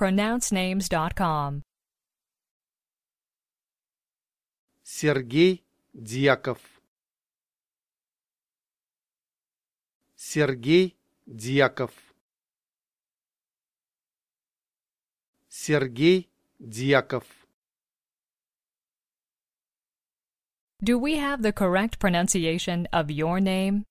pronouncenames.com. Сергей Дьяков Сергей Дьяков Сергей Дьяков Do we have the correct pronunciation of your name?